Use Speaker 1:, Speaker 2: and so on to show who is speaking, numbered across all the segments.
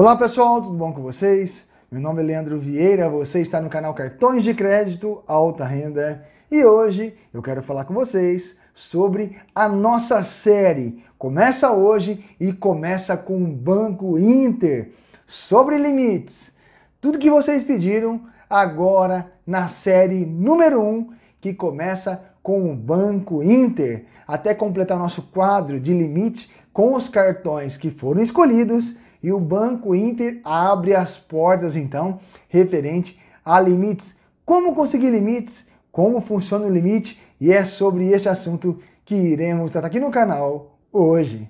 Speaker 1: Olá pessoal, tudo bom com vocês? Meu nome é Leandro Vieira, você está no canal Cartões de Crédito Alta Renda e hoje eu quero falar com vocês sobre a nossa série. Começa hoje e começa com o Banco Inter sobre limites. Tudo que vocês pediram agora na série número 1 um, que começa com o Banco Inter. Até completar nosso quadro de limite com os cartões que foram escolhidos e o Banco Inter abre as portas, então, referente a limites. Como conseguir limites? Como funciona o limite? E é sobre este assunto que iremos tratar aqui no canal hoje.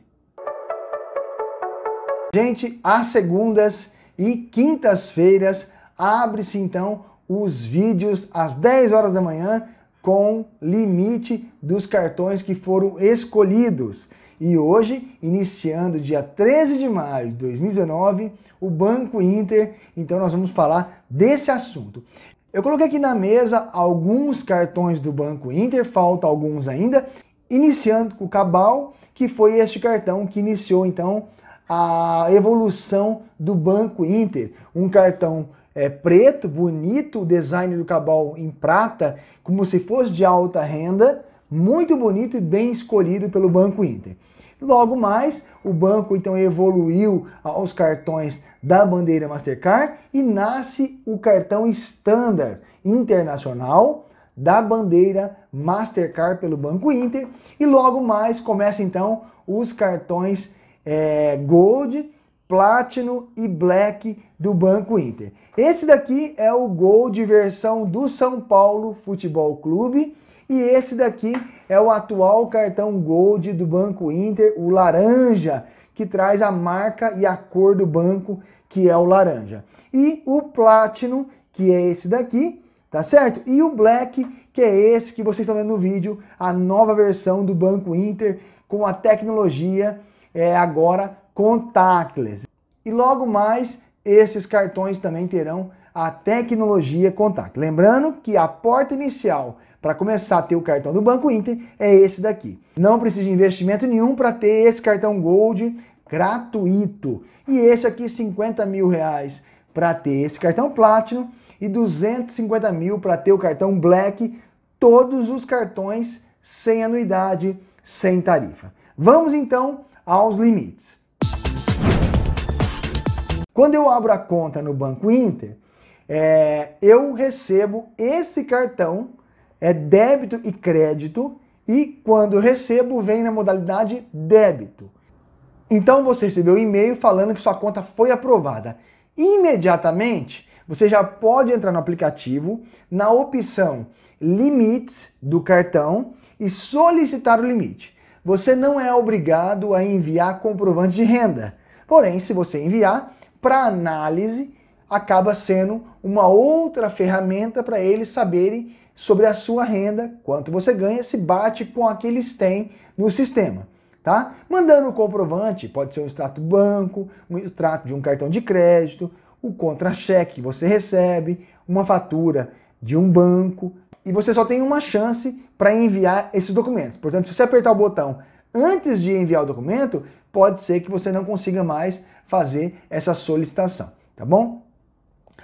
Speaker 1: Gente, às segundas e quintas-feiras abre-se então os vídeos às 10 horas da manhã com limite dos cartões que foram escolhidos. E hoje, iniciando dia 13 de maio de 2019, o Banco Inter. Então nós vamos falar desse assunto. Eu coloquei aqui na mesa alguns cartões do Banco Inter, falta alguns ainda, iniciando com o Cabal, que foi este cartão que iniciou então a evolução do Banco Inter, um cartão é, preto, bonito, o design do Cabal em prata, como se fosse de alta renda, muito bonito e bem escolhido pelo Banco Inter. Logo mais, o banco então evoluiu aos cartões da bandeira Mastercard e nasce o cartão Standard Internacional da bandeira Mastercard pelo Banco Inter e logo mais começa então os cartões é, Gold, Platinum e Black do Banco Inter. Esse daqui é o Gold versão do São Paulo Futebol Clube e esse daqui é o atual cartão Gold do Banco Inter, o laranja, que traz a marca e a cor do banco, que é o laranja. E o Platinum, que é esse daqui, tá certo? E o Black, que é esse que vocês estão vendo no vídeo, a nova versão do Banco Inter com a tecnologia é, agora contactless. E logo mais, esses cartões também terão a tecnologia contact. Lembrando que a porta inicial para começar a ter o cartão do Banco Inter é esse daqui. Não precisa de investimento nenhum para ter esse cartão Gold gratuito. E esse aqui, 50 mil reais para ter esse cartão Platinum e 250 mil para ter o cartão Black. Todos os cartões sem anuidade, sem tarifa. Vamos então aos limites. Quando eu abro a conta no Banco Inter, é, eu recebo esse cartão é débito e crédito, e quando eu recebo, vem na modalidade débito. Então você recebeu um e-mail falando que sua conta foi aprovada. Imediatamente, você já pode entrar no aplicativo, na opção limites do cartão e solicitar o limite. Você não é obrigado a enviar comprovante de renda. Porém, se você enviar, para análise, acaba sendo uma outra ferramenta para eles saberem sobre a sua renda, quanto você ganha, se bate com a que eles têm no sistema. Tá? Mandando o comprovante, pode ser um extrato do banco, um extrato de um cartão de crédito, o contra-cheque que você recebe, uma fatura de um banco, e você só tem uma chance para enviar esses documentos. Portanto, se você apertar o botão antes de enviar o documento, pode ser que você não consiga mais fazer essa solicitação, tá bom?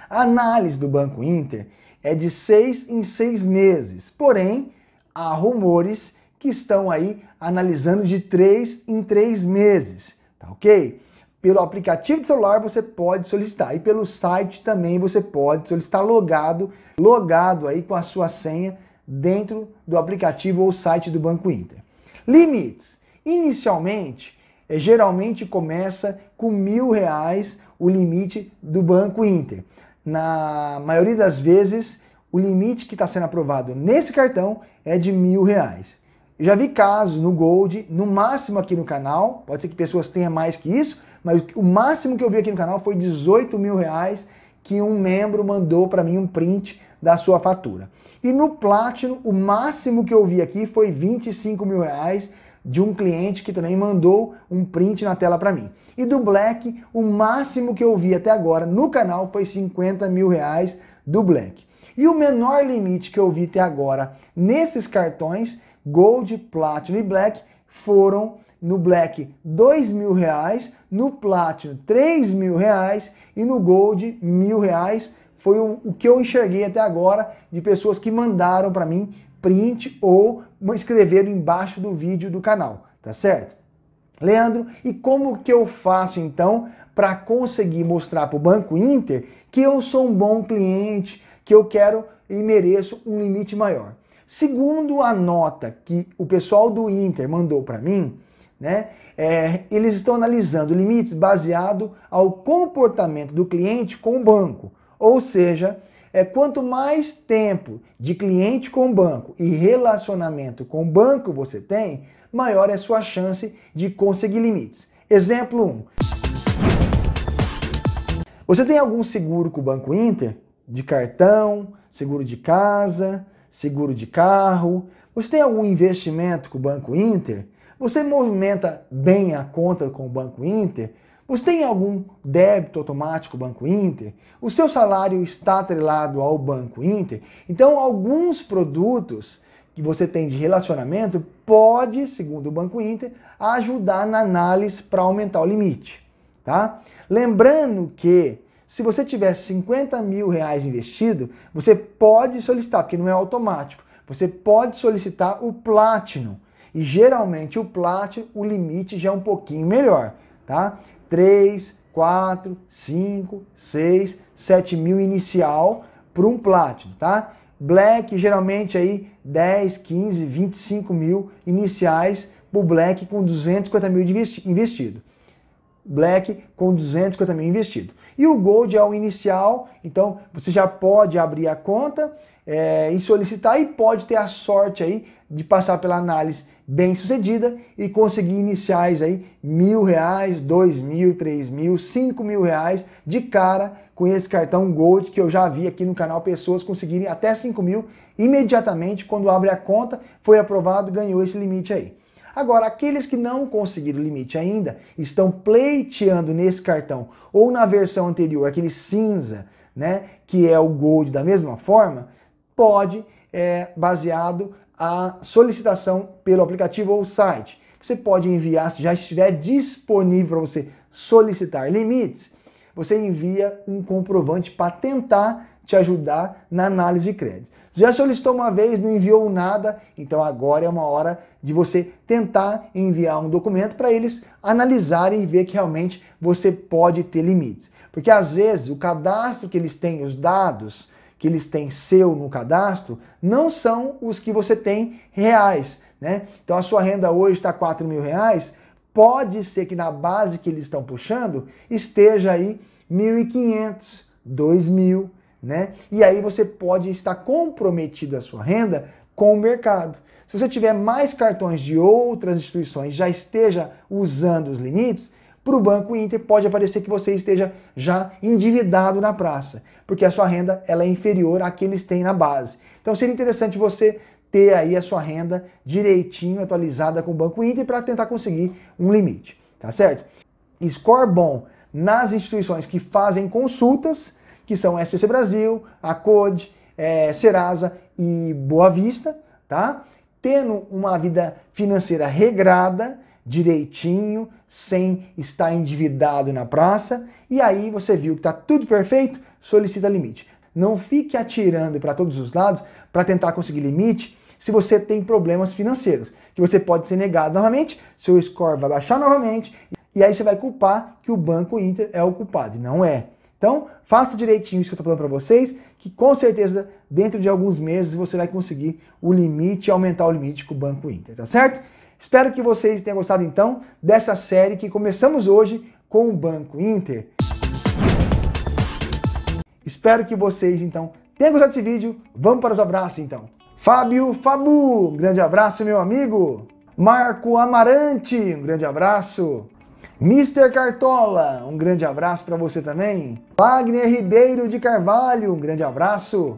Speaker 1: A análise do Banco Inter é de seis em seis meses. Porém, há rumores que estão aí analisando de três em três meses, tá ok? Pelo aplicativo de celular você pode solicitar e pelo site também você pode solicitar logado, logado aí com a sua senha dentro do aplicativo ou site do Banco Inter. Limites. Inicialmente, eh, geralmente começa com mil reais o limite do Banco Inter na maioria das vezes, o limite que está sendo aprovado nesse cartão é de mil reais. já vi casos no Gold, no máximo aqui no canal, pode ser que pessoas tenham mais que isso, mas o máximo que eu vi aqui no canal foi 18 mil reais que um membro mandou para mim um print da sua fatura. E no Platinum, o máximo que eu vi aqui foi 25 mil reais, de um cliente que também mandou um print na tela para mim. E do Black, o máximo que eu vi até agora no canal foi 50 mil reais do Black. E o menor limite que eu vi até agora nesses cartões, Gold, Platinum e Black, foram no Black dois mil reais, no Platinum três mil reais e no Gold mil reais. Foi o, o que eu enxerguei até agora de pessoas que mandaram para mim print ou escrever embaixo do vídeo do canal, tá certo? Leandro, e como que eu faço então para conseguir mostrar para o Banco Inter que eu sou um bom cliente, que eu quero e mereço um limite maior? Segundo a nota que o pessoal do Inter mandou para mim, né, é, eles estão analisando limites baseado ao comportamento do cliente com o banco, ou seja, é quanto mais tempo de cliente com o banco e relacionamento com o banco você tem, maior é sua chance de conseguir limites. Exemplo 1. Você tem algum seguro com o Banco Inter? De cartão, seguro de casa, seguro de carro? Você tem algum investimento com o Banco Inter? Você movimenta bem a conta com o Banco Inter? Você tem algum débito automático Banco Inter? O seu salário está atrelado ao Banco Inter? Então, alguns produtos que você tem de relacionamento pode, segundo o Banco Inter, ajudar na análise para aumentar o limite. Tá? Lembrando que se você tiver 50 mil reais investido, você pode solicitar, porque não é automático, você pode solicitar o Platinum. E geralmente o Platinum, o limite já é um pouquinho melhor. Tá? 3, 4, 5, 6, 7 mil inicial para um Platinum, tá? Black, geralmente aí 10, 15, 25 mil iniciais para o Black com 250 mil investido. Black com 250 mil investido. E o Gold é o inicial, então você já pode abrir a conta é, e solicitar e pode ter a sorte aí de passar pela análise bem sucedida e conseguir iniciais aí mil reais, dois mil, três mil, cinco mil reais de cara com esse cartão Gold que eu já vi aqui no canal pessoas conseguirem até cinco mil imediatamente quando abre a conta, foi aprovado, ganhou esse limite aí. Agora, aqueles que não conseguiram limite ainda, estão pleiteando nesse cartão ou na versão anterior, aquele cinza, né, que é o Gold da mesma forma, pode, é, baseado a solicitação pelo aplicativo ou site. Você pode enviar, se já estiver disponível para você solicitar limites, você envia um comprovante para tentar te ajudar na análise de crédito. Você já solicitou uma vez, não enviou nada, então agora é uma hora de você tentar enviar um documento para eles analisarem e ver que realmente você pode ter limites. Porque às vezes o cadastro que eles têm, os dados, que eles têm seu no cadastro não são os que você tem reais. Né? Então a sua renda hoje está 4 mil reais, pode ser que na base que eles estão puxando esteja aí 1.500, 2.000, né? E aí você pode estar comprometido a sua renda com o mercado. Se você tiver mais cartões de outras instituições já esteja usando os limites, para o Banco Inter, pode aparecer que você esteja já endividado na praça, porque a sua renda ela é inferior à que eles têm na base. Então seria interessante você ter aí a sua renda direitinho atualizada com o Banco Inter para tentar conseguir um limite, tá certo? Score bom nas instituições que fazem consultas, que são SPC Brasil, a COD, é, Serasa e Boa Vista, tá? Tendo uma vida financeira regrada, direitinho, sem estar endividado na praça, e aí você viu que está tudo perfeito, solicita limite. Não fique atirando para todos os lados para tentar conseguir limite se você tem problemas financeiros, que você pode ser negado novamente, seu score vai baixar novamente, e aí você vai culpar que o Banco Inter é o culpado, e não é. Então, faça direitinho isso que eu estou falando para vocês, que com certeza dentro de alguns meses você vai conseguir o limite, aumentar o limite com o Banco Inter, tá certo? Espero que vocês tenham gostado então dessa série que começamos hoje com o Banco Inter. Espero que vocês então tenham gostado desse vídeo. Vamos para os abraços então. Fábio Fabu, grande abraço meu amigo. Marco Amarante, um grande abraço. Mr. Cartola, um grande abraço para você também. Wagner Ribeiro de Carvalho, um grande abraço.